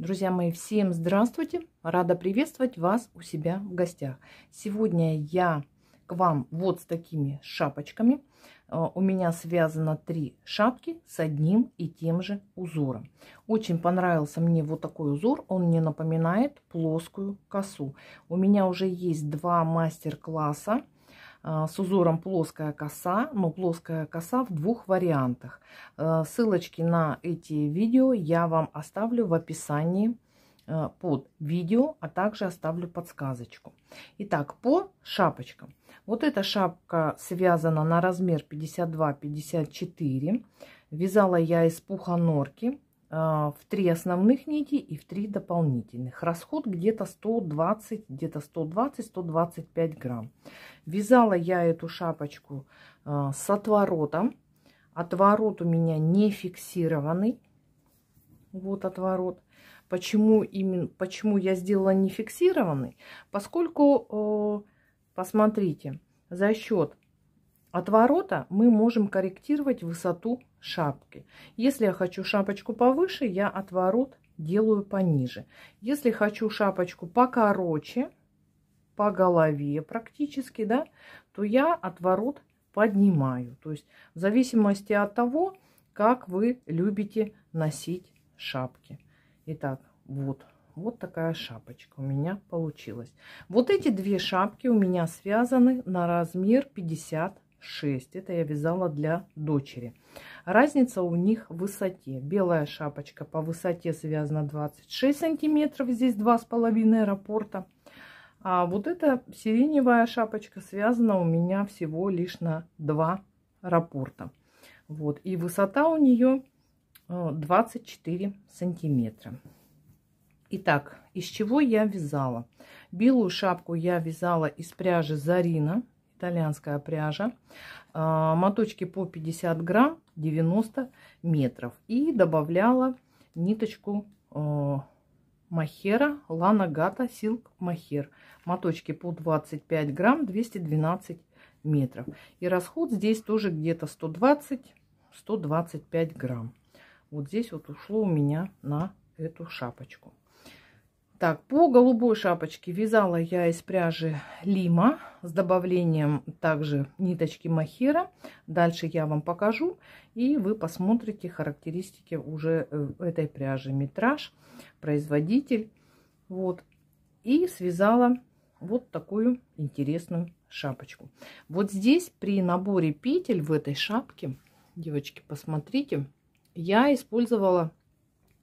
Друзья мои, всем здравствуйте! Рада приветствовать вас у себя в гостях. Сегодня я к вам вот с такими шапочками. Э, у меня связано три шапки с одним и тем же узором. Очень понравился мне вот такой узор. Он мне напоминает плоскую косу. У меня уже есть два мастер-класса а, с узором плоская коса, но плоская коса в двух вариантах. А, ссылочки на эти видео я вам оставлю в описании а, под видео, а также оставлю подсказочку. Итак, по шапочкам. Вот эта шапка связана на размер 52-54. Вязала я из пуха норки. А, в три основных нити и в три дополнительных. Расход где-то 120, где-то 120-125 грамм. Вязала я эту шапочку а, с отворотом. Отворот у меня не фиксированный. Вот отворот. Почему именно, почему я сделала не фиксированный? Поскольку, а, посмотрите, за счет отворота мы можем корректировать высоту шапки. Если я хочу шапочку повыше, я отворот делаю пониже. Если хочу шапочку покороче, по голове практически, да, то я отворот поднимаю. То есть в зависимости от того, как вы любите носить шапки. Итак, вот, вот такая шапочка у меня получилась. Вот эти две шапки у меня связаны на размер 50 6. Это я вязала для дочери. Разница у них в высоте. Белая шапочка по высоте связана 26 сантиметров. Здесь 2,5 рапорта. А вот эта сиреневая шапочка связана у меня всего лишь на 2 рапорта. Вот. И высота у нее 24 э, сантиметра. Итак, из чего я вязала? Белую шапку я вязала из пряжи Зарина итальянская пряжа. А, моточки по 50 грамм, 90 метров. И добавляла ниточку а, махера Лана Гата Силк Махер. Моточки по 25 грамм, 212 метров. И расход здесь тоже где-то 120-125 грамм. Вот здесь вот ушло у меня на эту шапочку. Так, по голубой шапочке вязала я из пряжи лима с добавлением также ниточки махера. Дальше я вам покажу, и вы посмотрите характеристики уже э, этой пряжи. Метраж, производитель. Вот. И связала вот такую интересную шапочку. Вот здесь при наборе петель в этой шапке, девочки, посмотрите, я использовала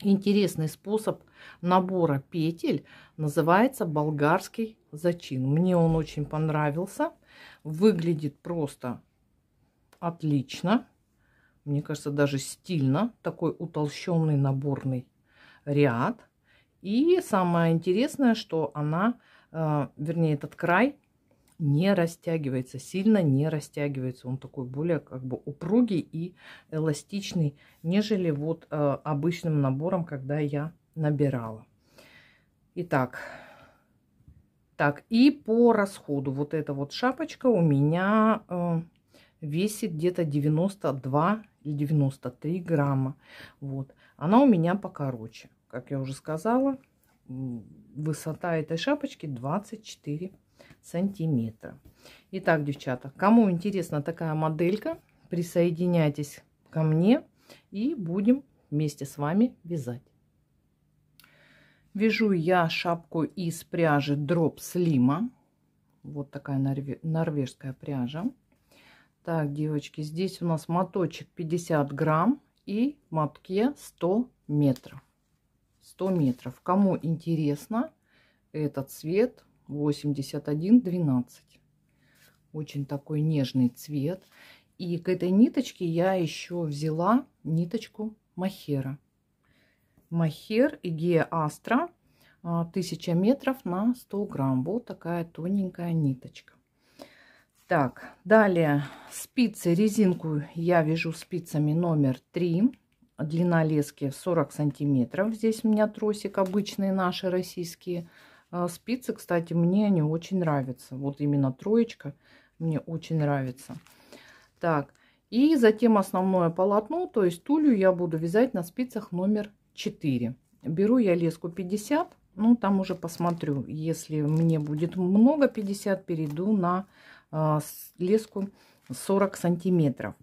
Интересный способ набора петель называется болгарский зачин. Мне он очень понравился. Выглядит просто отлично. Мне кажется, даже стильно. Такой утолщенный наборный ряд. И самое интересное, что она, э, вернее, этот край не растягивается, сильно не растягивается. Он такой более как бы упругий и эластичный, нежели вот э, обычным набором, когда я набирала. Итак, так, и по расходу вот эта вот шапочка у меня э, весит где-то 92 или 93 грамма. Вот, она у меня покороче, как я уже сказала. Высота этой шапочки 24 сантиметра. Итак, девчата, кому интересна такая моделька, присоединяйтесь ко мне и будем вместе с вами вязать. Вяжу я шапку из пряжи дроп слима. Вот такая норвежская пряжа. Так, девочки, здесь у нас моточек 50 грамм и мотке 100 метров. 100 метров. Кому интересно этот цвет, 81-12. Очень такой нежный цвет. И к этой ниточке я еще взяла ниточку махера. Махер Игея Астра 1000 а, метров на 100 грамм. Вот такая тоненькая ниточка. Так, далее спицы, резинку я вяжу спицами номер 3. Длина лески 40 сантиметров. Здесь у меня тросик обычные наши российские а спицы, кстати, мне они очень нравятся. Вот именно троечка мне очень нравится. Так, и затем основное полотно, то есть тулью я буду вязать на спицах номер 4. Беру я леску 50, ну там уже посмотрю, если мне будет много 50, перейду на э, леску 40 сантиметров.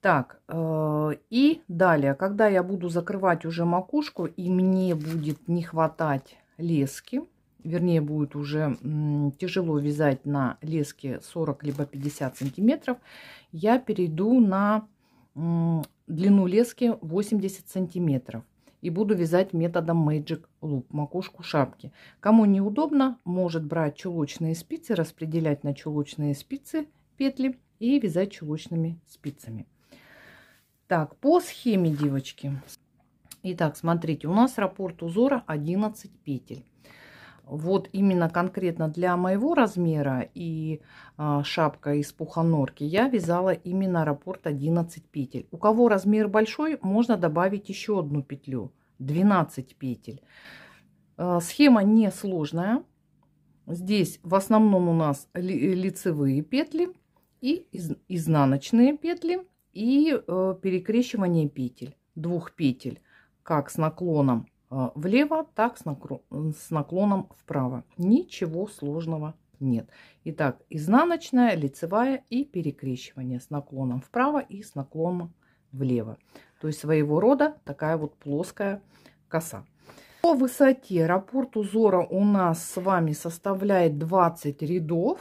Так, э, и далее, когда я буду закрывать уже макушку и мне будет не хватать лески, вернее будет уже тяжело вязать на леске 40 либо 50 сантиметров, я перейду на длину лески 80 сантиметров и буду вязать методом Magic Loop макушку шапки. Кому неудобно, может брать чулочные спицы, распределять на чулочные спицы петли и вязать чулочными спицами. Так, по схеме, девочки. Итак, смотрите, у нас раппорт узора 11 петель вот именно конкретно для моего размера и а, шапка из пуха я вязала именно раппорт 11 петель. У кого размер большой, можно добавить еще одну петлю, 12 петель. А, схема несложная. Здесь в основном у нас лицевые петли и изнаночные петли и э, перекрещивание петель, двух петель, как с наклоном а, влево, так с наклоном вправо. Ничего сложного нет. Итак, изнаночная, лицевая и перекрещивание с наклоном вправо и с наклоном влево. То есть своего рода такая вот плоская коса. По высоте раппорт узора у нас с вами составляет 20 рядов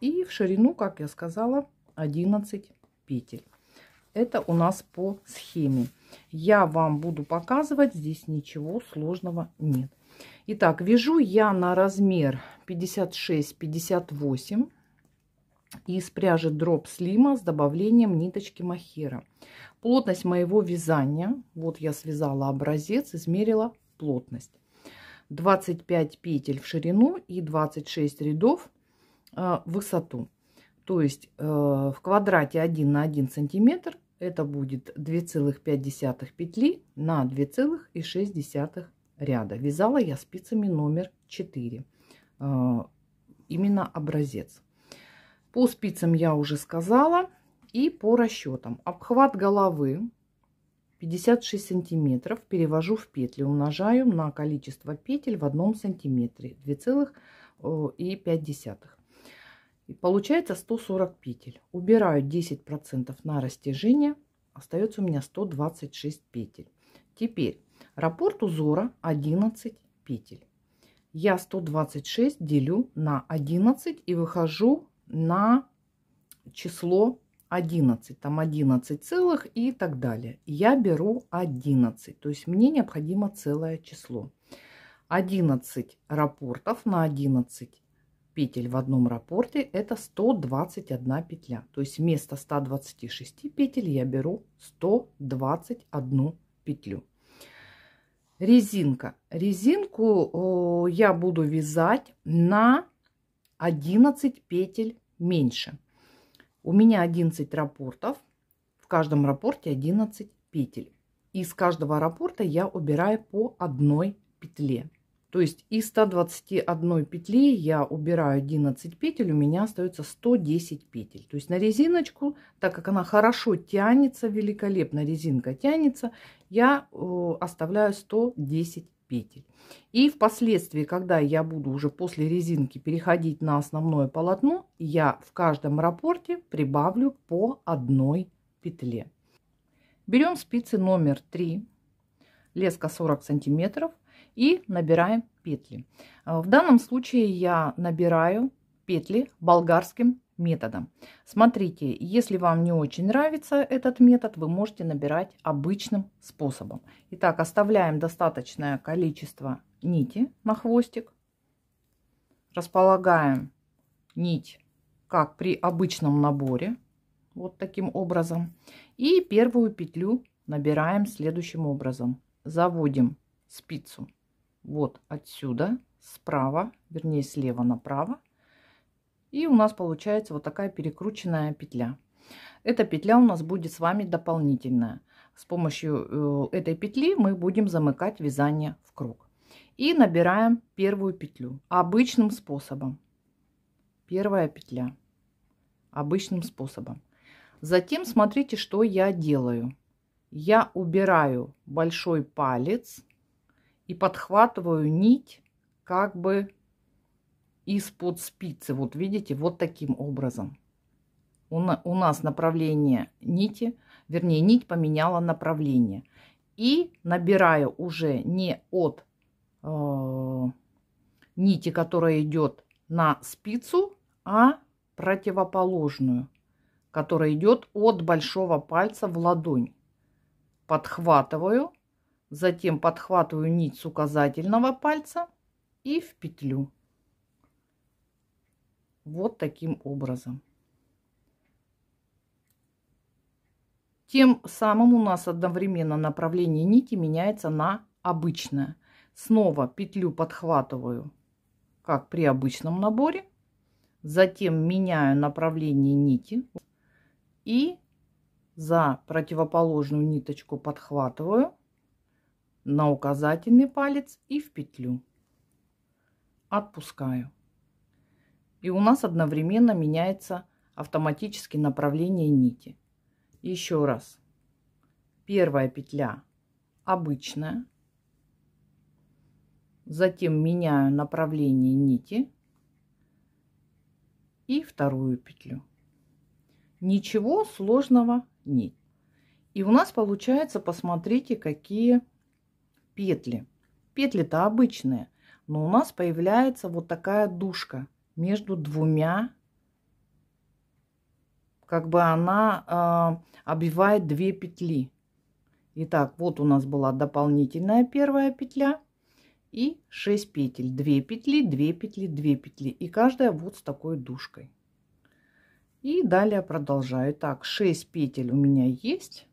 и в ширину, как я сказала, 11 петель. Это у нас по схеме я вам буду показывать. Здесь ничего сложного нет. Итак, вяжу я на размер 56-58 из пряжи дроп слима с добавлением ниточки махера. Плотность моего вязания, вот я связала образец, измерила плотность. 25 петель в ширину и 26 рядов э, в высоту. То есть э, в квадрате 1 на 1 сантиметр это будет 2,5 петли на 2,6 ряда. Вязала я спицами номер 4, а, именно образец. По спицам я уже сказала и по расчетам. Обхват головы 56 сантиметров перевожу в петли, умножаю на количество петель в одном сантиметре 2,5. И получается 140 петель. Убираю 10% на растяжение. Остается у меня 126 петель. Теперь раппорт узора 11 петель. Я 126 делю на 11 и выхожу на число 11, там 11 целых и так далее. Я беру 11, то есть мне необходимо целое число. 11 раппортов на 11 петель в одном рапорте это 121 петля. То есть вместо 126 петель я беру 121 петлю. Резинка. Резинку я буду вязать на 11 петель меньше. У меня 11 рапортов. В каждом рапорте 11 петель. Из каждого рапорта я убираю по одной петле. То есть из 121 петли я убираю 11 петель, у меня остается 110 петель. То есть на резиночку, так как она хорошо тянется, великолепно резинка тянется, я э, оставляю 110 петель. И впоследствии, когда я буду уже после резинки переходить на основное полотно, я в каждом рапорте прибавлю по одной петле. Берем спицы номер 3, леска 40 сантиметров, и набираем петли. Э, в данном случае я набираю петли болгарским методом. Смотрите, если вам не очень нравится этот метод, вы можете набирать обычным способом. Итак, оставляем достаточное количество нити на хвостик. Располагаем нить, как при обычном наборе, вот таким образом. И первую петлю набираем следующим образом. Заводим спицу вот отсюда, справа, вернее слева направо. И у нас получается вот такая перекрученная петля. Эта петля у нас будет с вами дополнительная. С помощью э, этой петли мы будем замыкать вязание в круг. И набираем первую петлю обычным способом. Первая петля обычным способом. Затем смотрите, что я делаю. Я убираю большой палец и подхватываю нить как бы из-под спицы. Вот видите, вот таким образом. У, нас направление нити, вернее нить поменяла направление. И набираю уже не от э, нити, которая идет на спицу, а противоположную, которая идет от большого пальца в ладонь. Подхватываю Затем подхватываю нить с указательного пальца и в петлю. Вот таким образом. Тем самым у нас одновременно направление нити меняется на обычное. Снова петлю подхватываю, как при обычном наборе. Затем меняю направление нити и за противоположную ниточку подхватываю на указательный палец и в петлю. Отпускаю. И у нас одновременно меняется автоматически направление нити. Еще раз. Первая петля обычная. Затем меняю направление нити и вторую петлю. Ничего сложного нет. И у нас получается, посмотрите, какие петли. Петли-то обычные, но у нас появляется вот такая душка между двумя, как бы она э, обвивает две петли. Итак, вот у нас была дополнительная первая петля и 6 петель. 2 петли, 2 петли, 2 петли. И каждая вот с такой душкой. И далее продолжаю. Так, 6 петель у меня есть.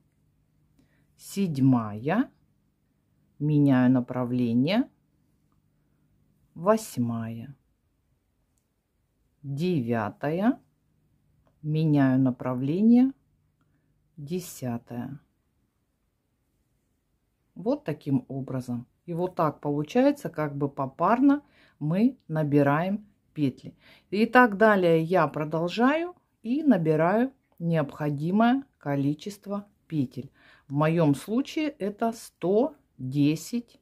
Седьмая меняю направление, восьмая, девятая, меняю направление, десятая. Вот таким образом. И вот так получается, как бы попарно мы набираем петли. И так далее я продолжаю и набираю необходимое количество петель. В моем случае это 100 10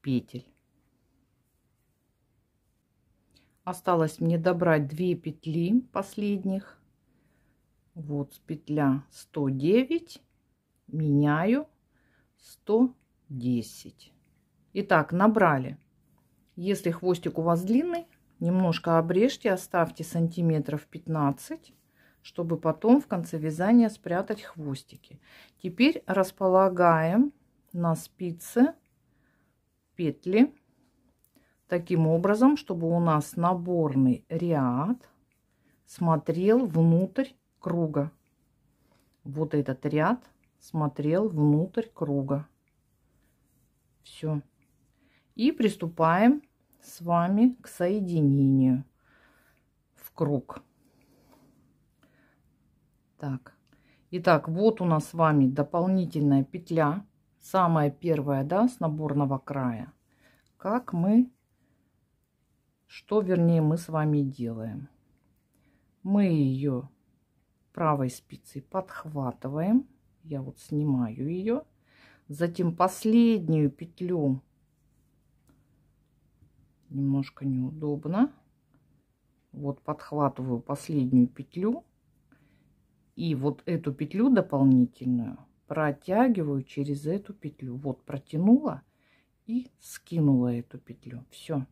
петель. Осталось мне добрать 2 петли последних. Вот петля 109, меняю 110. Итак, набрали. Если хвостик у вас длинный, немножко обрежьте, оставьте сантиметров 15 чтобы потом в конце вязания спрятать хвостики. Теперь располагаем на спицы петли таким образом, чтобы у нас наборный ряд смотрел внутрь круга. Вот этот ряд смотрел внутрь круга. Все. И приступаем с вами к соединению в круг. Так. Итак, вот у нас с вами дополнительная петля самая первая, да, с наборного края, как мы, что вернее мы с вами делаем. Мы ее правой спицей подхватываем, я вот снимаю ее, затем последнюю петлю, немножко неудобно, вот подхватываю последнюю петлю и вот эту петлю дополнительную протягиваю через эту петлю. Вот протянула и скинула эту петлю. Все.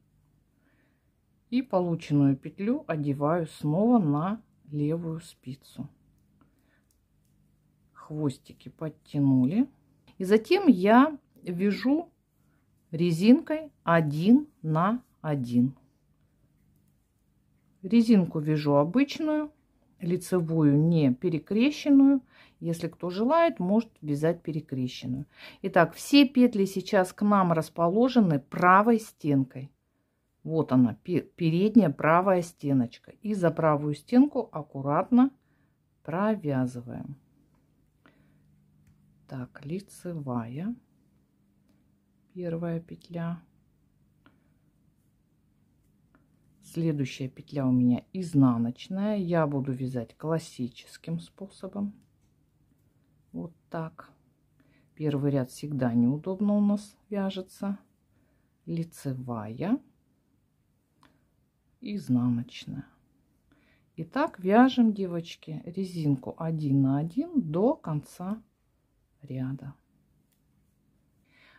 И полученную петлю одеваю снова на левую спицу. Хвостики подтянули. И затем я вяжу резинкой 1 на 1. Резинку вяжу обычную, лицевую не перекрещенную. Если кто желает, может вязать перекрещенную. Итак, все петли сейчас к нам расположены правой стенкой. Вот она, передняя правая стеночка. И за правую стенку аккуратно провязываем. Так, лицевая первая петля. Следующая петля у меня изнаночная. Я буду вязать классическим способом. Вот так. Первый ряд всегда неудобно у нас вяжется. Лицевая, изнаночная. Итак, вяжем, девочки, резинку 1 на 1 до конца ряда.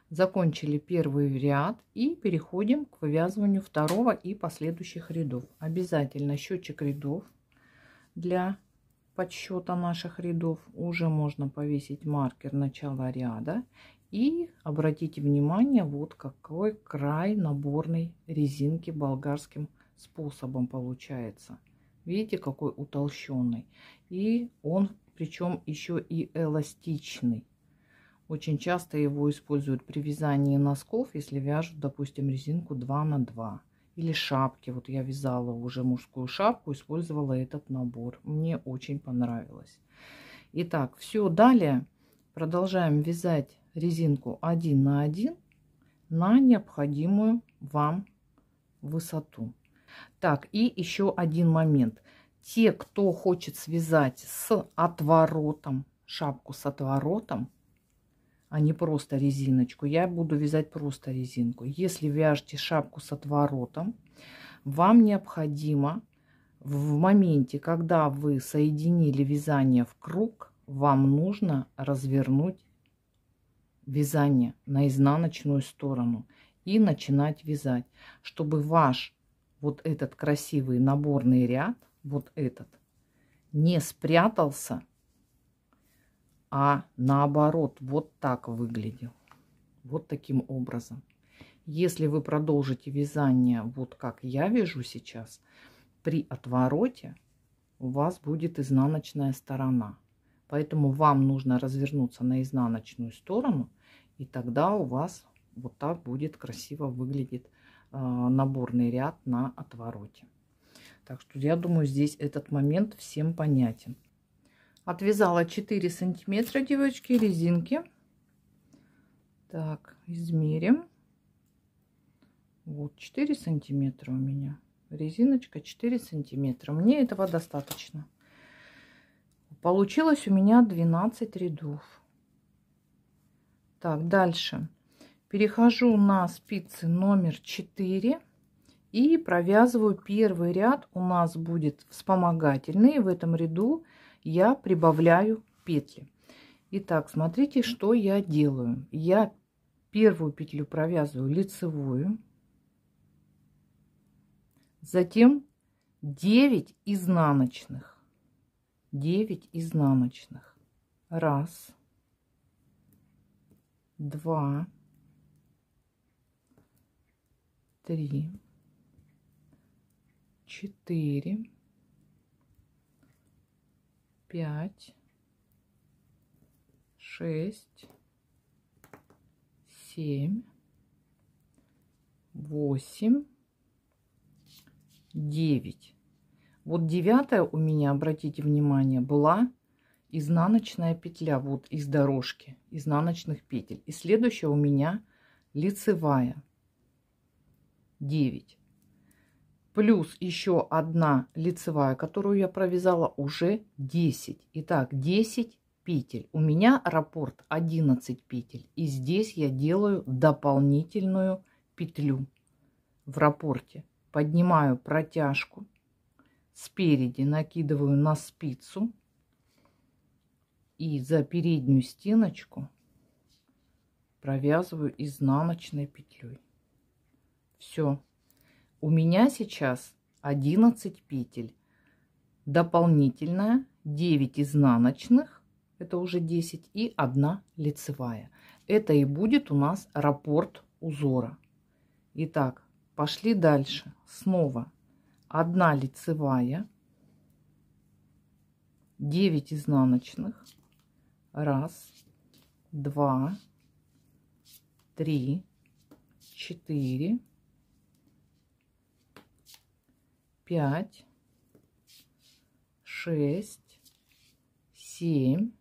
Закончили первый ряд и переходим к вывязыванию второго и последующих рядов. Обязательно счетчик рядов для подсчета наших рядов уже можно повесить маркер начала ряда и обратите внимание, вот какой край наборной резинки болгарским способом получается. Видите, какой утолщенный. И он причем еще и эластичный. Очень часто его используют при вязании носков, если вяжут, допустим, резинку 2 на 2 или шапки. Вот я вязала уже мужскую шапку, использовала этот набор. Мне очень понравилось. Итак, все, далее продолжаем вязать резинку 1 на 1 на необходимую вам высоту. Так, и еще один момент. Те, кто хочет связать с отворотом, шапку с отворотом, а не просто резиночку. Я буду вязать просто резинку. Если вяжете шапку с отворотом, вам необходимо в моменте, когда вы соединили вязание в круг, вам нужно развернуть вязание на изнаночную сторону и начинать вязать, чтобы ваш вот этот красивый наборный ряд, вот этот, не спрятался а наоборот, вот так выглядел. Вот таким образом. Если вы продолжите вязание вот как я вяжу сейчас, при отвороте у вас будет изнаночная сторона. Поэтому вам нужно развернуться на изнаночную сторону, и тогда у вас вот так будет красиво выглядит а, наборный ряд на отвороте. Так что я думаю, здесь этот момент всем понятен. Отвязала 4 сантиметра, девочки, резинки. Так, измерим. Вот 4 сантиметра у меня. Резиночка 4 сантиметра. Мне этого достаточно. Получилось у меня 12 рядов. Так, дальше. Перехожу на спицы номер 4 и провязываю первый ряд. У нас будет вспомогательный. В этом ряду я прибавляю петли. Итак, смотрите, что я делаю. Я первую петлю провязываю лицевую, затем 9 изнаночных, 9 изнаночных, раз, два, три, четыре, пять, шесть, семь, восемь, девять. Вот девятая у меня, обратите внимание, была изнаночная петля, вот из дорожки, изнаночных петель. И следующая у меня лицевая. девять плюс еще одна лицевая, которую я провязала, уже 10. Итак, 10 петель. У меня раппорт 11 петель. И здесь я делаю дополнительную петлю в раппорте. Поднимаю протяжку. Спереди накидываю на спицу. И за переднюю стеночку провязываю изнаночной петлей. Все. У меня сейчас 11 петель. Дополнительная 9 изнаночных, это уже 10, и 1 лицевая. Это и будет у нас раппорт узора. Итак, пошли дальше. Снова 1 лицевая, 9 изнаночных, раз два три четыре пять, шесть, семь,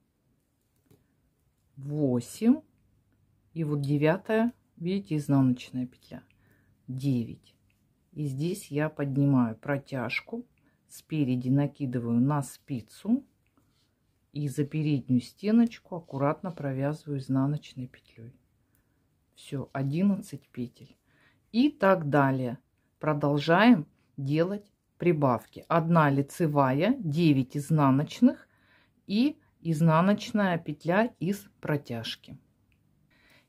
восемь. И вот девятая, видите, изнаночная петля. девять. И здесь я поднимаю протяжку, спереди накидываю на спицу и за переднюю стеночку аккуратно провязываю изнаночной петлей. Все, 11 петель. И так далее. Продолжаем делать прибавки. 1 лицевая, 9 изнаночных и изнаночная петля из протяжки.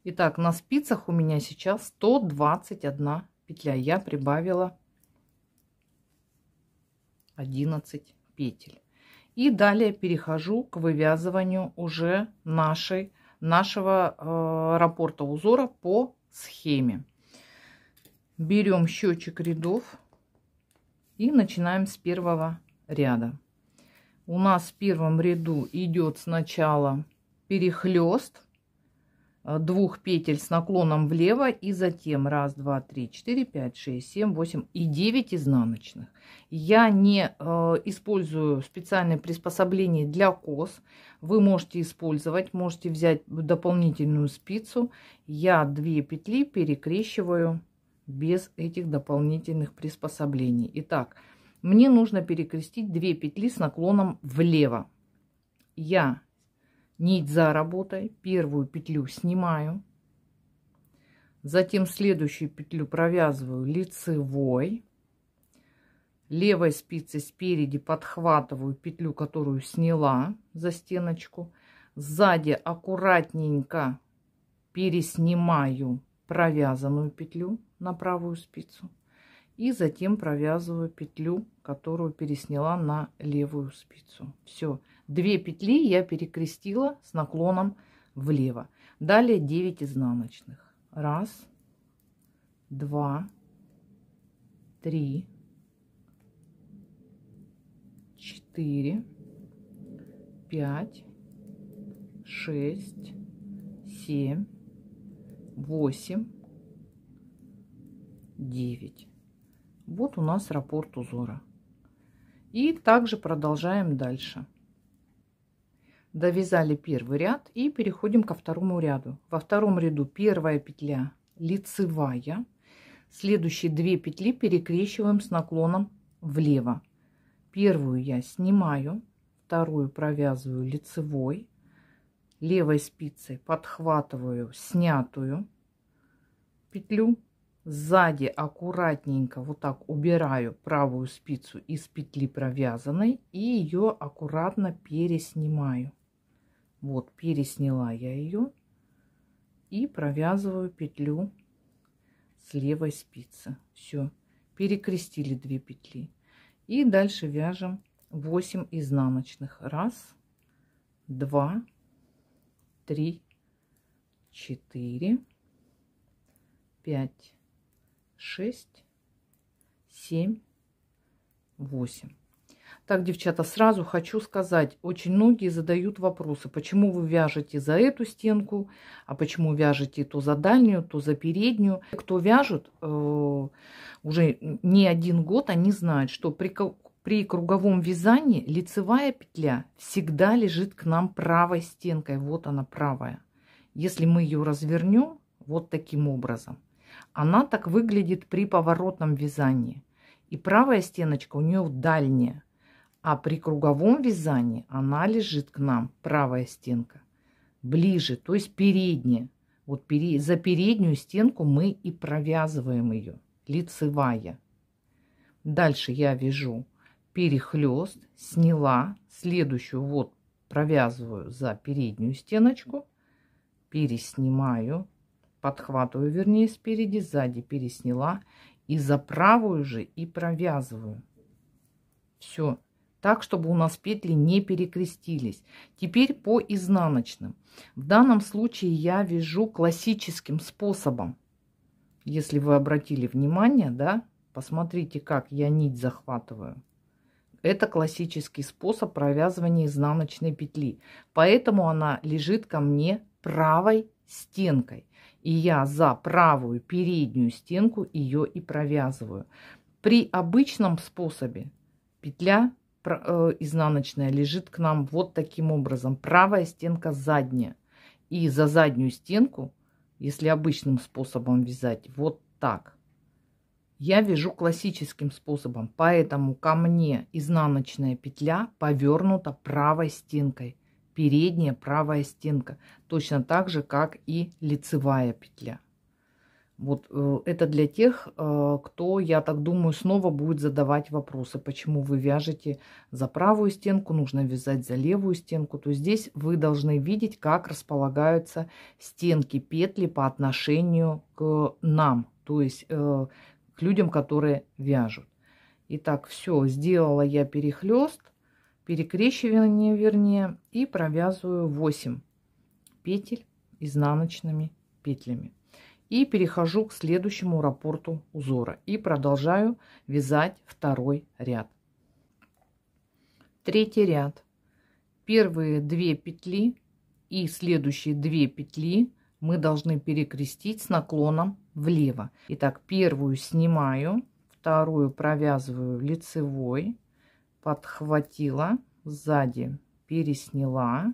Итак, на спицах у меня сейчас 121 петля. Я прибавила 11 петель. И далее перехожу к вывязыванию уже нашей, нашего э, раппорта узора по схеме. Берем счетчик рядов и начинаем с первого ряда. У нас в первом ряду идет сначала перехлест э, двух петель с наклоном влево и затем раз, два, три, четыре, пять, шесть, семь, восемь и девять изнаночных. Я не э, использую специальное приспособление для кос. Вы можете использовать, можете взять дополнительную спицу. Я две петли перекрещиваю без этих дополнительных приспособлений. Итак, мне нужно перекрестить две петли с наклоном влево. Я нить за работой, первую петлю снимаю, затем следующую петлю провязываю лицевой, левой спицы спереди подхватываю петлю, которую сняла за стеночку, сзади аккуратненько переснимаю провязанную петлю, на правую спицу и затем провязываю петлю, которую пересняла на левую спицу. Все, две петли я перекрестила с наклоном влево. Далее 9 изнаночных. Раз, два, три, четыре, пять, шесть, семь, восемь, 9 вот у нас раппорт узора и также продолжаем дальше довязали первый ряд и переходим ко второму ряду во втором ряду первая петля лицевая следующие две петли перекрещиваем с наклоном влево первую я снимаю вторую провязываю лицевой левой спицей подхватываю снятую петлю Сзади аккуратненько вот так убираю правую спицу из петли провязанной и ее аккуратно переснимаю. Вот, пересняла я ее и провязываю петлю с левой спицы. Все, перекрестили две петли. И дальше вяжем 8 изнаночных. Раз, два, три, четыре, пять шесть, семь, восемь. Так, девчата, сразу хочу сказать, очень многие задают вопросы, почему вы вяжете за эту стенку, а почему вяжете то за дальнюю, то за переднюю. Кто вяжет э, уже не один год, они знают, что при, при круговом вязании лицевая петля всегда лежит к нам правой стенкой. Вот она правая. Если мы ее развернем вот таким образом, она так выглядит при поворотном вязании. И правая стеночка у нее дальняя, а при круговом вязании она лежит к нам, правая стенка, ближе, то есть передняя. Вот за переднюю стенку мы и провязываем ее, лицевая. Дальше я вяжу перехлест, сняла, следующую вот провязываю за переднюю стеночку, переснимаю, подхватываю, вернее, спереди, сзади пересняла и за правую же и провязываю. Все, так, чтобы у нас петли не перекрестились. Теперь по изнаночным. В данном случае я вяжу классическим способом. Если вы обратили внимание, да, посмотрите, как я нить захватываю. Это классический способ провязывания изнаночной петли. Поэтому она лежит ко мне правой стенкой и я за правую переднюю стенку ее и провязываю. При обычном способе петля э, изнаночная лежит к нам вот таким образом. Правая стенка задняя. И за заднюю стенку, если обычным способом вязать, вот так. Я вяжу классическим способом, поэтому ко мне изнаночная петля повернута правой стенкой передняя правая стенка, точно так же, как и лицевая петля. Вот э, это для тех, э, кто, я так думаю, снова будет задавать вопросы, почему вы вяжете за правую стенку, нужно вязать за левую стенку. То здесь вы должны видеть, как располагаются стенки петли по отношению к нам, то есть э, к людям, которые вяжут. Итак, все, сделала я перехлест перекрещивание вернее, и провязываю 8 петель изнаночными петлями. И перехожу к следующему рапорту узора и продолжаю вязать второй ряд. Третий ряд. Первые две петли и следующие две петли мы должны перекрестить с наклоном влево. Итак, первую снимаю, вторую провязываю лицевой, подхватила сзади, пересняла,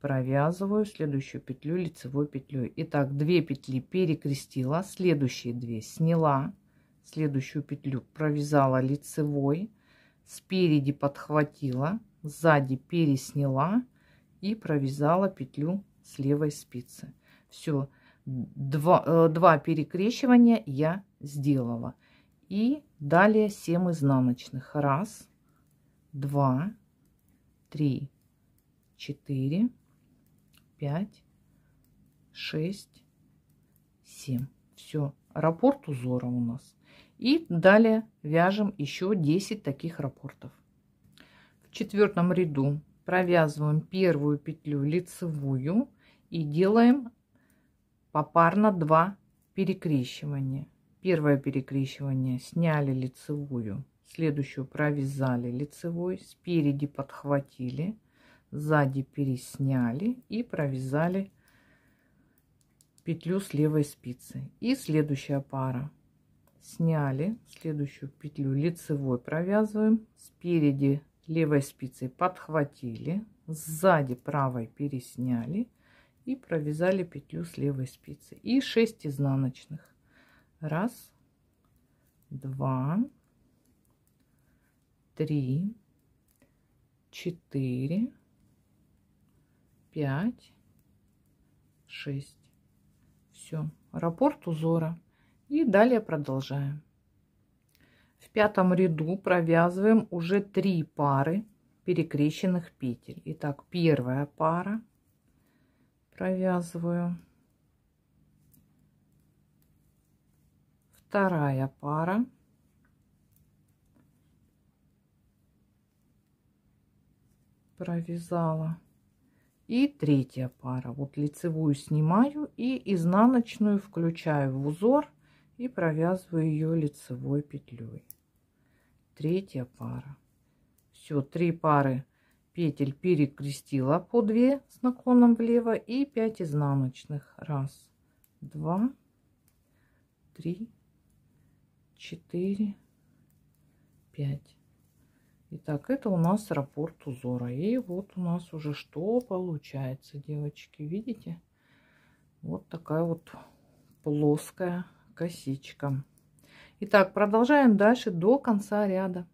провязываю следующую петлю лицевой петлей. Итак, две петли перекрестила, следующие две сняла, следующую петлю провязала лицевой, спереди подхватила, сзади пересняла и провязала петлю с левой спицы. Все, два, э, два перекрещивания я сделала и далее 7 изнаночных. Раз, два, три, четыре, пять, шесть, семь. Все, раппорт узора у нас. И далее вяжем еще 10 таких раппортов. В четвертом ряду провязываем первую петлю лицевую и делаем попарно 2 перекрещивания. Первое перекрещивание сняли лицевую, следующую провязали лицевой, спереди подхватили, сзади пересняли и провязали петлю с левой спицы. И следующая пара. Сняли следующую петлю лицевой провязываем, спереди левой спицей подхватили, сзади правой пересняли и провязали петлю с левой спицы. И 6 изнаночных. Раз, два, три, четыре, пять, шесть. Все, раппорт узора. И далее продолжаем. В пятом ряду провязываем уже три пары перекрещенных петель. Итак, первая пара провязываю вторая пара. Провязала. И третья пара. Вот лицевую снимаю и изнаночную включаю в узор и провязываю ее лицевой петлей. Третья пара. Все, три пары петель перекрестила по 2 с наклоном влево и 5 изнаночных. Раз, два, три, 4, 5. Итак, это у нас раппорт узора. И вот у нас уже что получается, девочки, видите? Вот такая вот плоская косичка. Итак, продолжаем дальше до конца ряда.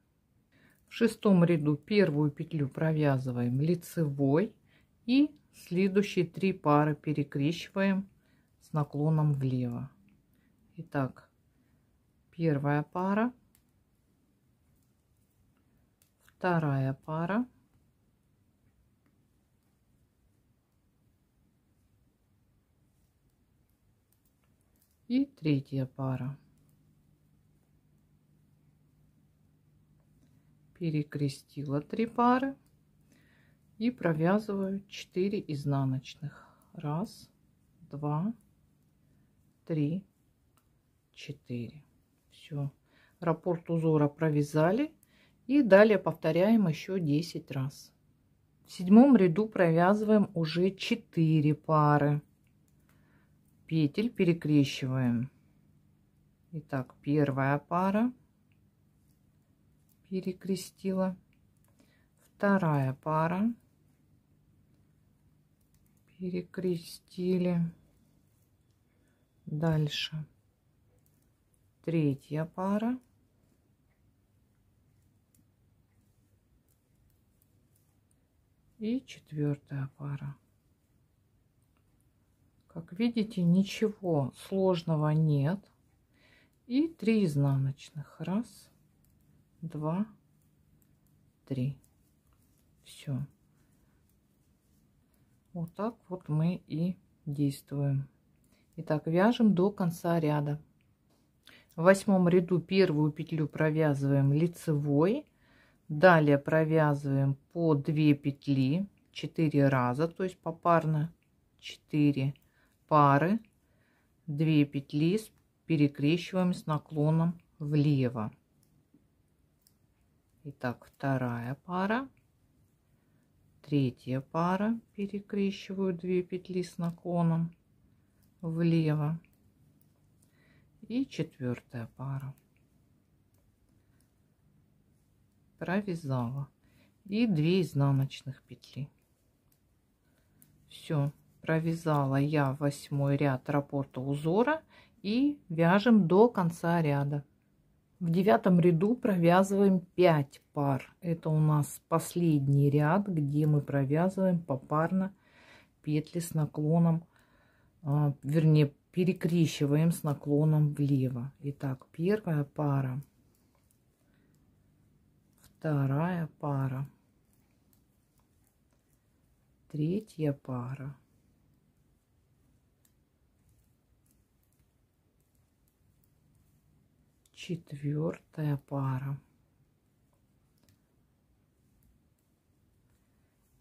В шестом ряду первую петлю провязываем лицевой и следующие три пары перекрещиваем с наклоном влево. Итак, Первая пара. Вторая пара. И третья пара. Перекрестила три пары и провязываю 4 изнаночных. Раз, два, три, четыре все. Э, Раппорт узора провязали и далее повторяем еще 10 раз. В седьмом ряду провязываем уже 4 пары петель, перекрещиваем. Итак, первая пара перекрестила, вторая пара перекрестили, дальше третья пара. И четвертая пара. Как видите, ничего сложного нет. И три изнаночных. Раз, два, три. Все. Вот так вот мы и действуем. Итак, вяжем до конца ряда. В восьмом ряду первую петлю провязываем лицевой. Далее провязываем по 2 петли 4 раза, то есть попарно 4 пары, 2 петли перекрещиваем с наклоном влево. Итак, вторая пара, третья пара, перекрещиваю 2 петли с наклоном влево. И четвертая пара. Провязала. И 2 изнаночных петли. Все. Провязала я восьмой ряд раппорта узора и вяжем до конца ряда. В девятом ряду провязываем 5 пар. Это у нас последний ряд, где мы провязываем попарно петли с наклоном, а, вернее перекрещиваем с наклоном влево. Итак, первая пара, вторая пара, третья пара, четвертая пара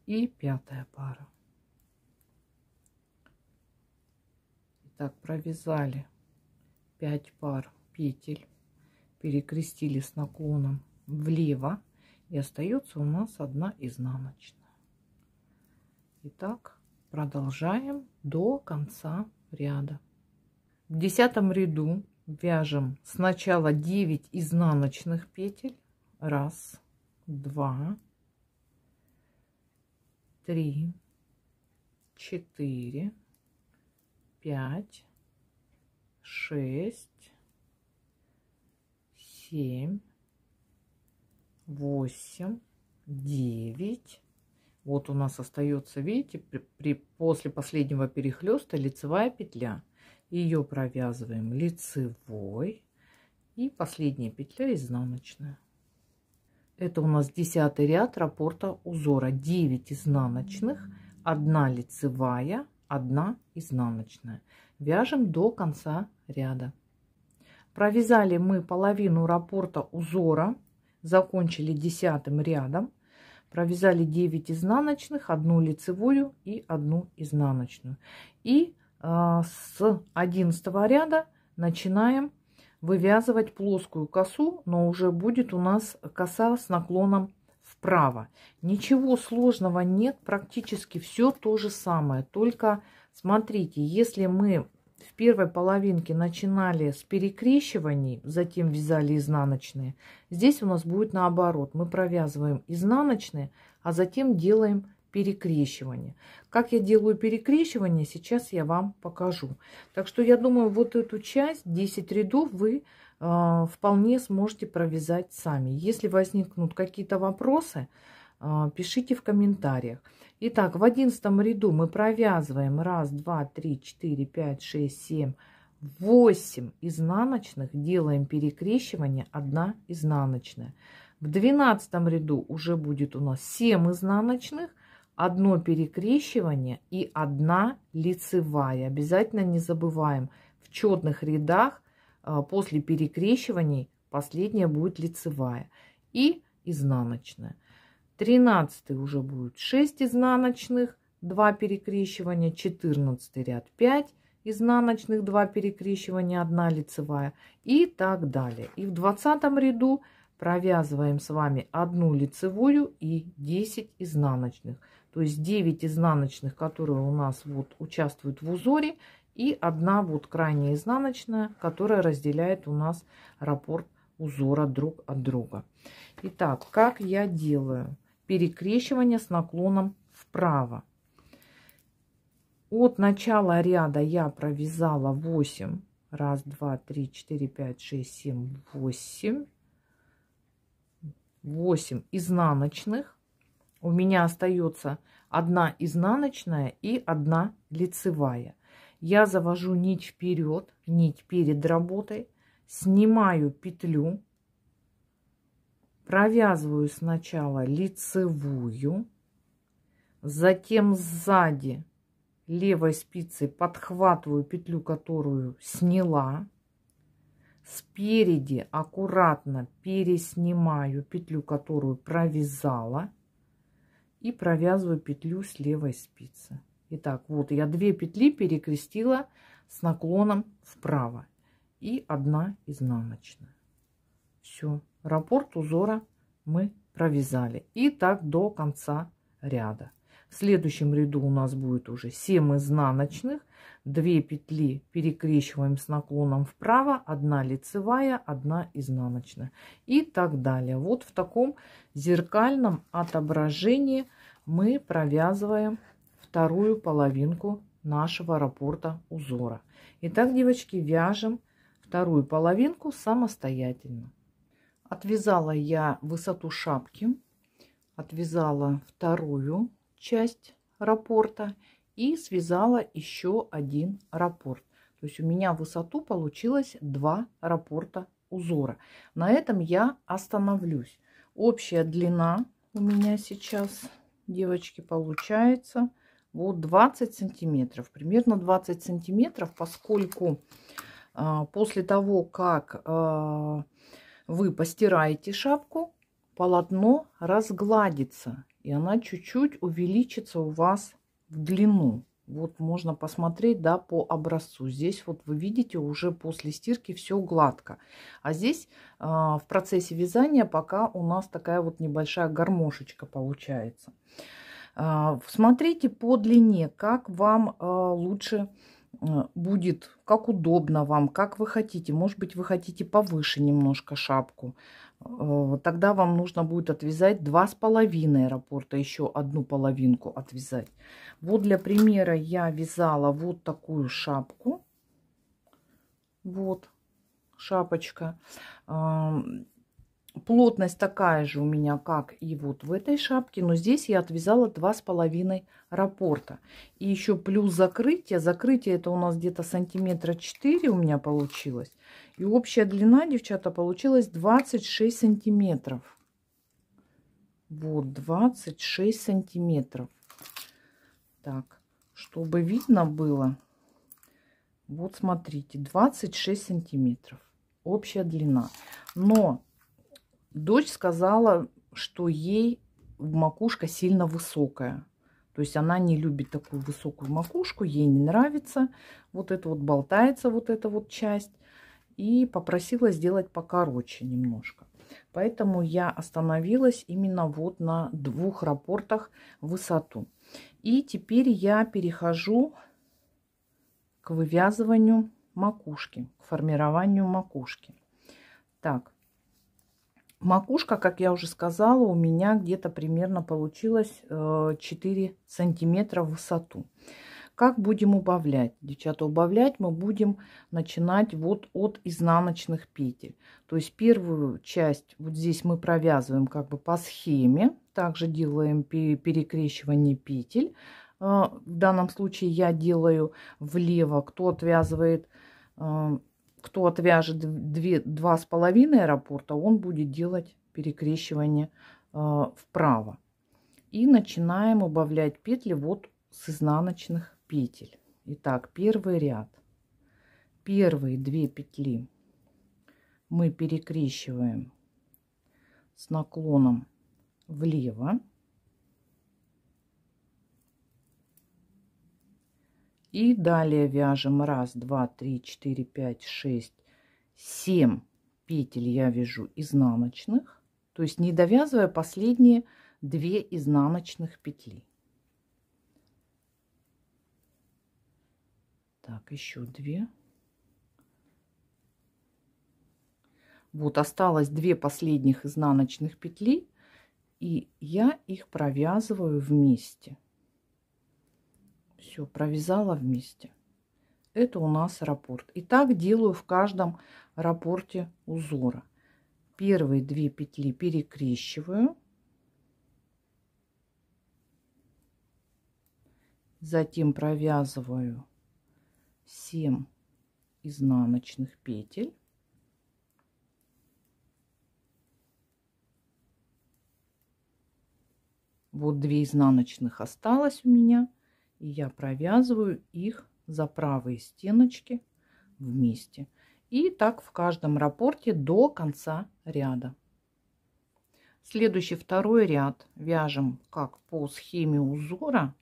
и пятая пара. Так, провязали 5 пар петель, перекрестили с наклоном влево, и остается у нас одна изнаночная. Итак, продолжаем до конца ряда. В десятом ряду вяжем сначала 9 изнаночных петель. Раз, два, три, четыре, пять, шесть, семь, восемь, девять. Вот у нас остается, видите, при, при, после последнего перехлеста лицевая петля. Ее провязываем лицевой и последняя петля изнаночная. Это у нас десятый ряд раппорта узора. 9 изнаночных, 1 лицевая, одна изнаночная. Вяжем до конца ряда. Провязали мы половину раппорта узора, закончили десятым рядом. Провязали 9 изнаночных, одну лицевую и одну изнаночную. И э, с 11 ряда начинаем вывязывать плоскую косу, но уже будет у нас коса с наклоном вправо. Ничего сложного нет, практически все то же самое. Только смотрите, если мы в первой половинке начинали с перекрещиваний, затем вязали изнаночные, здесь у нас будет наоборот. Мы провязываем изнаночные, а затем делаем перекрещивание. Как я делаю перекрещивание, сейчас я вам покажу. Так что я думаю, вот эту часть, 10 рядов, вы а, вполне сможете провязать сами. Если возникнут какие-то вопросы, а, пишите в комментариях. Итак, в одиннадцатом ряду мы провязываем 1, 2, 3, 4, 5, 6, 7, 8 изнаночных, делаем перекрещивание 1 изнаночная. В двенадцатом ряду уже будет у нас 7 изнаночных, одно перекрещивание и одна лицевая. Обязательно не забываем в четных рядах а, после перекрещиваний последняя будет лицевая и изнаночная. Тринадцатый уже будет 6 изнаночных, 2 перекрещивания, 14 ряд 5 изнаночных, 2 перекрещивания, 1 лицевая и так далее. И в двадцатом ряду провязываем с вами одну лицевую и 10 изнаночных. То есть 9 изнаночных, которые у нас вот участвуют в узоре, и одна вот крайняя изнаночная, которая разделяет у нас раппорт узора друг от друга. Итак, как я делаю? Перекрещивание с наклоном вправо. От начала ряда я провязала 8. Раз, два, три, четыре, пять, шесть, семь, восемь. 8 изнаночных. У меня остается одна изнаночная и одна лицевая я завожу нить вперед, нить перед работой, снимаю петлю, провязываю сначала лицевую, затем сзади левой спицы подхватываю петлю, которую сняла, спереди аккуратно переснимаю петлю, которую провязала, и провязываю петлю с левой спицы. Итак, вот я две петли перекрестила с наклоном вправо и одна изнаночная. Все, раппорт узора мы провязали. И так до конца ряда. В следующем ряду у нас будет уже 7 изнаночных, 2 петли перекрещиваем с наклоном вправо, 1 лицевая, 1 изнаночная и так далее. Вот в таком зеркальном отображении мы провязываем вторую половинку нашего раппорта узора. Итак, девочки, вяжем вторую половинку самостоятельно. Отвязала я высоту шапки, отвязала вторую часть раппорта и связала еще один раппорт. То есть у меня высоту получилось два раппорта узора. На этом я остановлюсь. Общая длина у меня сейчас, девочки, получается вот 20 сантиметров, примерно 20 сантиметров, поскольку а, после того, как а, вы постираете шапку, полотно разгладится, и она чуть-чуть увеличится у вас в длину. Вот можно посмотреть, да, по образцу. Здесь вот вы видите уже после стирки все гладко. А здесь э, в процессе вязания пока у нас такая вот небольшая гармошечка получается. А, смотрите по длине, как вам а, лучше а, будет, как удобно вам, как вы хотите. Может быть, вы хотите повыше немножко шапку. Тогда вам нужно будет отвязать два с половиной аэропорта, еще одну половинку отвязать. Вот для примера я вязала вот такую шапку. Вот шапочка. Плотность такая же у меня, как и вот в этой шапке, но здесь я отвязала два с половиной рапорта. И еще плюс закрытие. Закрытие это у нас где-то сантиметра 4 у меня получилось. И общая длина, девчата, получилась 26 сантиметров. Вот 26 сантиметров. Так, чтобы видно было. Вот смотрите, 26 сантиметров. Общая длина. Но Дочь сказала, что ей макушка сильно высокая. То есть она не любит такую высокую макушку, ей не нравится. Вот это вот болтается, вот эта вот часть. И попросила сделать покороче немножко. Поэтому я остановилась именно вот на двух рапортах высоту. И теперь я перехожу к вывязыванию макушки, к формированию макушки. Так, Макушка, как я уже сказала, у меня где-то примерно получилось 4 э, сантиметра в высоту. Как будем убавлять? Девчата, убавлять мы будем начинать вот от изнаночных петель. То есть первую часть вот здесь мы провязываем как бы по схеме. Также делаем перекрещивание петель. Э, в данном случае я делаю влево, кто отвязывает э, кто отвяжет 2,5 аэропорта, он будет делать перекрещивание э, вправо. И начинаем убавлять петли вот с изнаночных петель. Итак, первый ряд. Первые две петли мы перекрещиваем с наклоном влево. И далее вяжем 1, 2, 3, 4, 5, 6, 7 петель я вяжу изнаночных, то есть не довязывая последние 2 изнаночных петли. Так, еще 2. Вот осталось 2 последних изнаночных петли, и я их провязываю вместе. Все, провязала вместе. Это у нас раппорт. И так делаю в каждом раппорте узора. Первые две петли перекрещиваю. Затем провязываю 7 изнаночных петель. Вот две изнаночных осталось у меня и я провязываю их за правые стеночки вместе. И так в каждом рапорте до конца ряда. Следующий второй ряд вяжем как по схеме узора.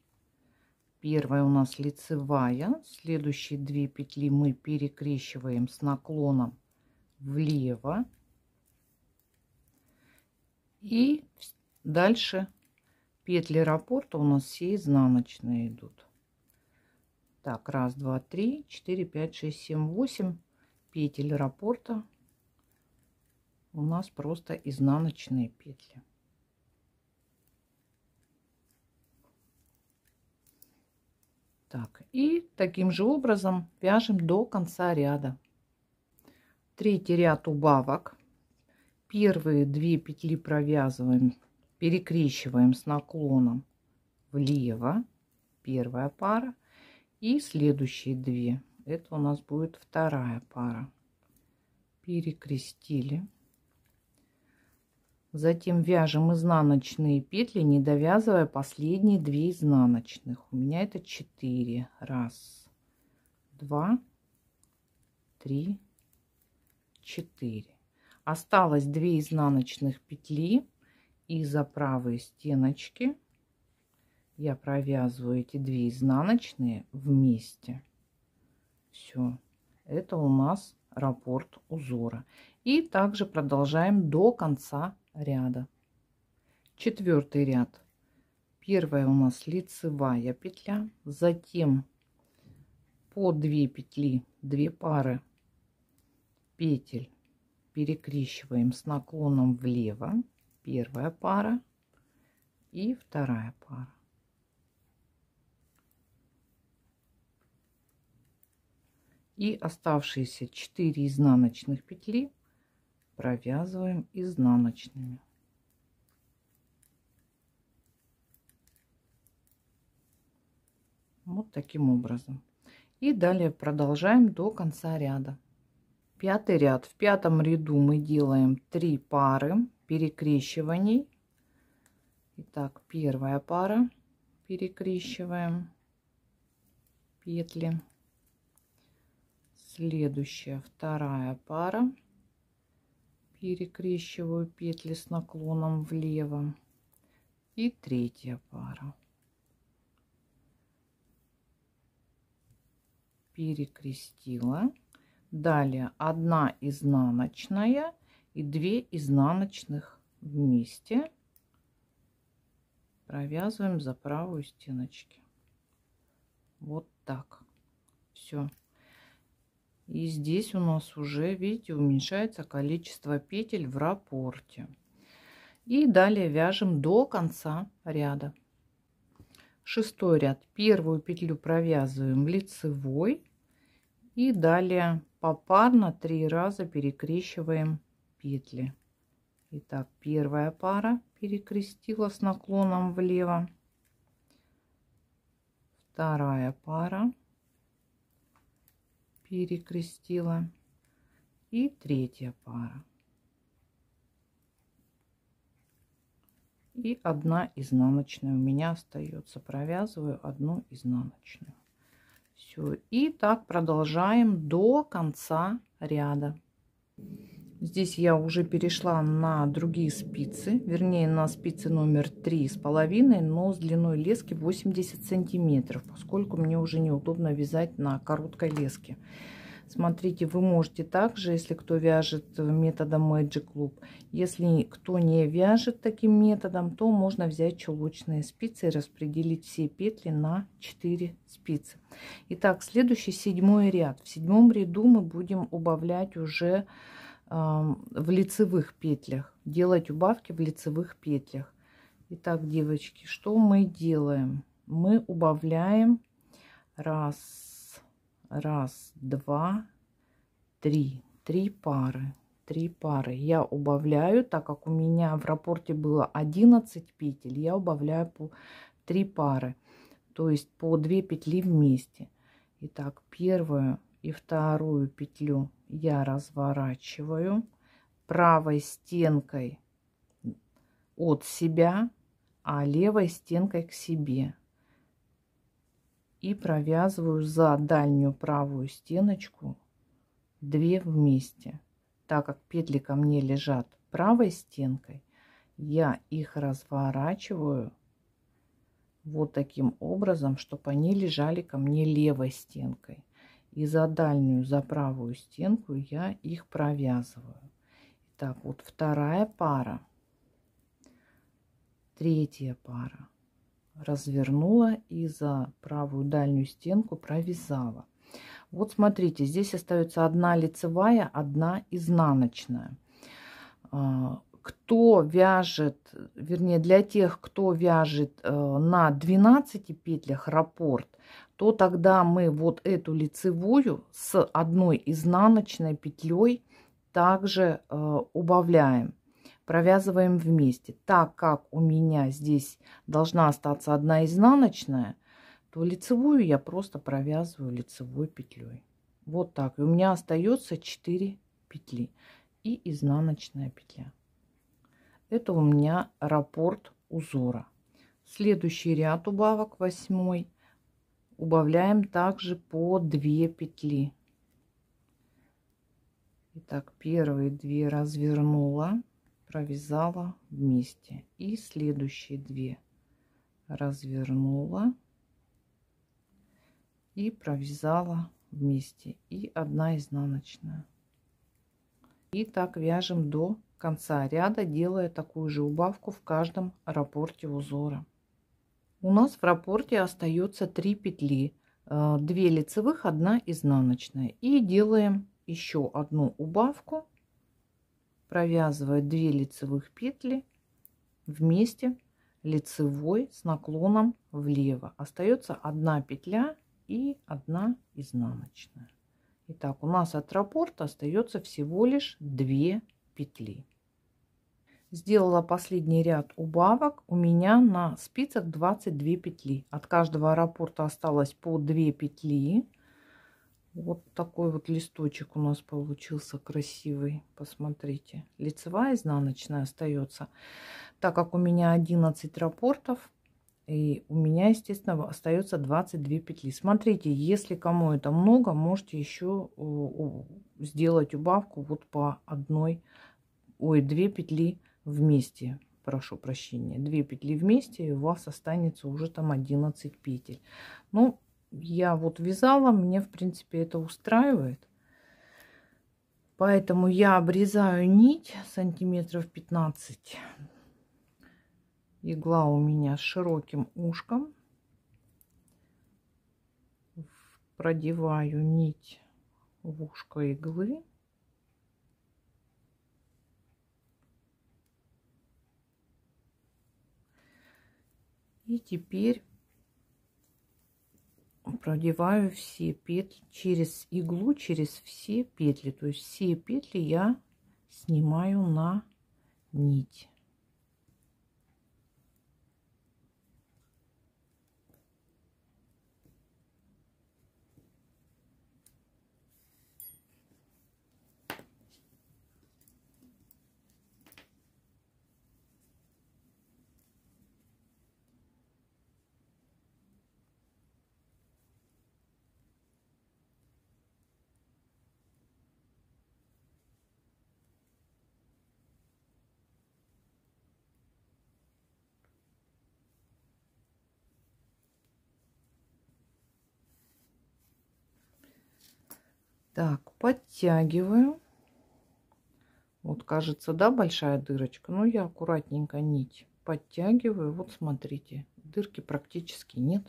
Первая у нас лицевая, следующие две петли мы перекрещиваем с наклоном влево и дальше петли раппорта у нас все изнаночные идут так раз два три четыре пять шесть семь восемь петель раппорта у нас просто изнаночные петли так и таким же образом вяжем до конца ряда третий ряд убавок первые две петли провязываем перекрещиваем с наклоном влево первая пара и следующие две это у нас будет вторая пара перекрестили затем вяжем изнаночные петли не довязывая последние две изнаночных у меня это 4 раз 2 3 4 осталось 2 изнаночных петли из-за правой стеночки я провязываю эти две изнаночные вместе. Все, это у нас раппорт узора. И также продолжаем до конца ряда. Четвертый ряд. Первая у нас лицевая петля, затем по 2 петли, 2 пары петель перекрещиваем с наклоном влево первая пара и вторая пара. И оставшиеся 4 изнаночных петли провязываем изнаночными. Вот таким образом. И далее продолжаем до конца ряда. Пятый ряд. В пятом ряду мы делаем 3 пары перекрещиваний. Итак, первая пара. Перекрещиваем петли. Следующая, вторая пара. Перекрещиваю петли с наклоном влево. И третья пара. Перекрестила. Далее одна изнаночная и 2 изнаночных вместе провязываем за правую стеночки вот так все и здесь у нас уже видите уменьшается количество петель в рапорте и далее вяжем до конца ряда шестой ряд первую петлю провязываем лицевой и далее попарно три раза перекрещиваем петли итак первая пара перекрестила с наклоном влево вторая пара перекрестила и третья пара и одна изнаночная у меня остается провязываю одну изнаночную все и так продолжаем до конца ряда Thank you. Здесь я уже перешла на другие спицы, вернее на спицы номер три с половиной, но с длиной лески 80 сантиметров, поскольку мне уже неудобно вязать на короткой леске. Смотрите, вы можете также, если кто вяжет методом Magic Loop, если кто не вяжет таким методом, то можно взять чулочные спицы и распределить все петли на 4 спицы. Итак, следующий седьмой ряд. В седьмом ряду мы будем убавлять уже в лицевых петлях, делать убавки в лицевых петлях. Итак, девочки, что мы делаем? Мы убавляем раз, раз, два, три, три пары, три пары. Я убавляю, так как у меня в рапорте было 11 петель, я убавляю по три пары, то есть по две петли вместе. Итак, первую и вторую петлю я разворачиваю правой стенкой от себя, а левой стенкой к себе. И провязываю за дальнюю правую стеночку 2 вместе. Так как петли ко мне лежат правой стенкой, я их разворачиваю вот таким образом, чтобы они лежали ко мне левой стенкой и за дальнюю, за правую стенку я их провязываю. Итак, вот вторая пара, третья пара. Развернула и за правую дальнюю стенку провязала. Вот смотрите, здесь остается одна лицевая, одна изнаночная. А, кто вяжет, вернее, для тех, кто вяжет э, на 12 петлях раппорт, то тогда мы вот эту лицевую с одной изнаночной петлей также э, убавляем провязываем вместе так как у меня здесь должна остаться одна изнаночная то лицевую я просто провязываю лицевой петлей вот так и у меня остается 4 петли и изнаночная петля это у меня раппорт узора следующий ряд убавок 8 убавляем также по 2 петли Итак, первые две развернула провязала вместе и следующие две развернула и провязала вместе и одна изнаночная и так вяжем до конца ряда делая такую же убавку в каждом рапорте узора у нас в рапорте остается 3 петли 2 э, лицевых 1 изнаночная и делаем еще одну убавку провязывая 2 лицевых петли вместе лицевой с наклоном влево остается одна петля и одна изнаночная Итак, у нас от раппорта остается всего лишь 2 петли сделала последний ряд убавок у меня на спицах 22 петли от каждого аэропорта осталось по 2 петли вот такой вот листочек у нас получился красивый посмотрите лицевая изнаночная остается так как у меня 11 рапортов и у меня естественно остается 22 петли смотрите если кому это много можете еще э, сделать убавку вот по одной ой две петли вместе, прошу прощения, 2 петли вместе, и у вас останется уже там 11 петель. Ну, я вот вязала, мне, в принципе, это устраивает. Поэтому я обрезаю нить сантиметров 15. Игла у меня с широким ушком. Продеваю нить в ушко иглы И теперь продеваю все петли через иглу, через все петли. То есть все петли я снимаю на нить. Так, подтягиваю. Вот кажется, да, большая дырочка. Но ну, я аккуратненько нить подтягиваю. Вот смотрите, дырки практически нет.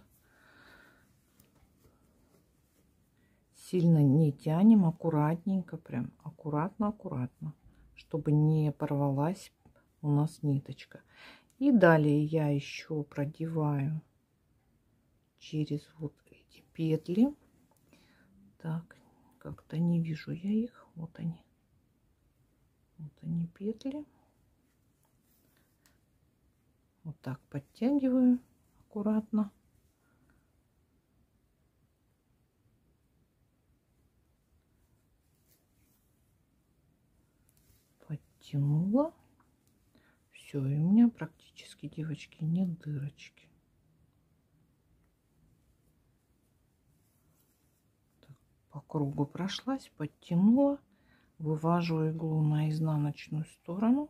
Сильно не тянем, аккуратненько, прям аккуратно-аккуратно, чтобы не порвалась у нас ниточка. И далее я еще продеваю через вот эти петли. Так, как-то не вижу я их. Вот они. Вот они петли. Вот так подтягиваю аккуратно. Подтянула. Все, и у меня практически, девочки, нет дырочки. по кругу прошлась, подтянула, вывожу иглу на изнаночную сторону.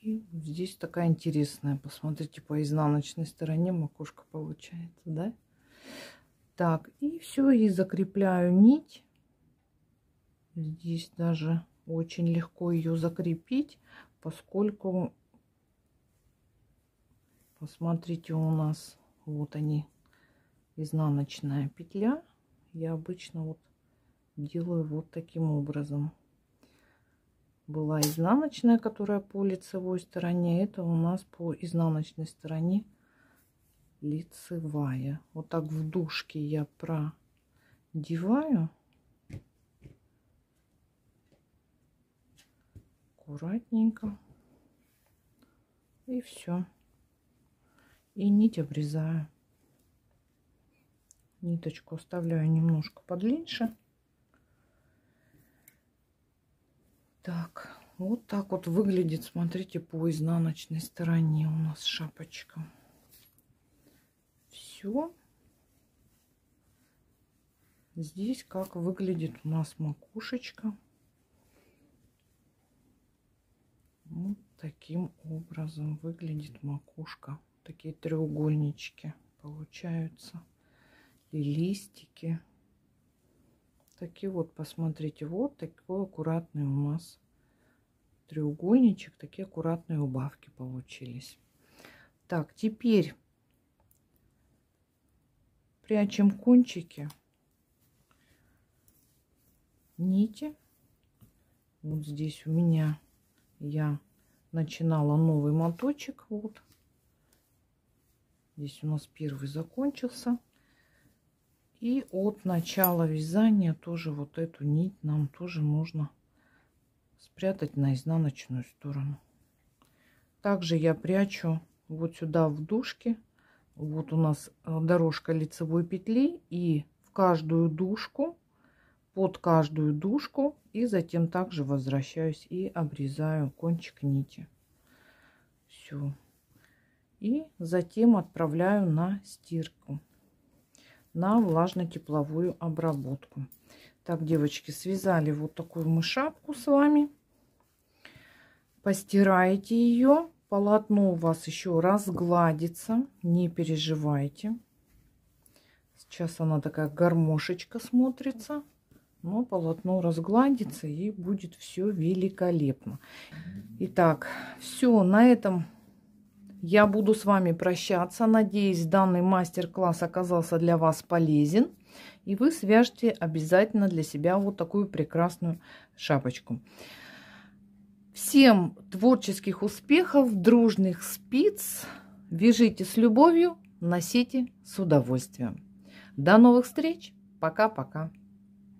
И здесь такая интересная. Посмотрите, по изнаночной стороне макушка получается, да? Так, и все, и закрепляю нить. Здесь даже очень легко ее закрепить, поскольку Посмотрите у нас, вот они, изнаночная петля. Я обычно вот делаю вот таким образом. Была изнаночная, которая по лицевой стороне. Это у нас по изнаночной стороне лицевая. Вот так в дужке я продеваю. Аккуратненько. И все и нить обрезаю. Ниточку оставляю немножко подлиннее. Так, вот так вот выглядит, смотрите, по изнаночной стороне у нас шапочка. Все. Здесь как выглядит у нас макушечка. Вот таким образом выглядит макушка такие треугольнички получаются. И листики. Такие вот, посмотрите, вот такой аккуратный у нас треугольничек. Такие аккуратные убавки получились. Так, теперь прячем кончики нити. Вот здесь у меня я начинала новый моточек. Вот Здесь у нас первый закончился. И от начала вязания тоже вот эту нить нам тоже нужно спрятать на изнаночную сторону. Также я прячу вот сюда в дужке. Вот у нас э, дорожка лицевой петли. И в каждую дужку, под каждую дужку. И затем также возвращаюсь и обрезаю кончик нити. Все и затем отправляю на стирку, на влажно-тепловую обработку. Так, девочки, связали вот такую мы шапку с вами. Постираете ее. Полотно у вас еще разгладится, не переживайте. Сейчас она такая гармошечка смотрится, но полотно разгладится и будет все великолепно. Итак, все, на этом я буду с вами прощаться. Надеюсь, данный мастер-класс оказался для вас полезен. И вы свяжете обязательно для себя вот такую прекрасную шапочку. Всем творческих успехов, дружных спиц. Вяжите с любовью, носите с удовольствием. До новых встреч. Пока-пока.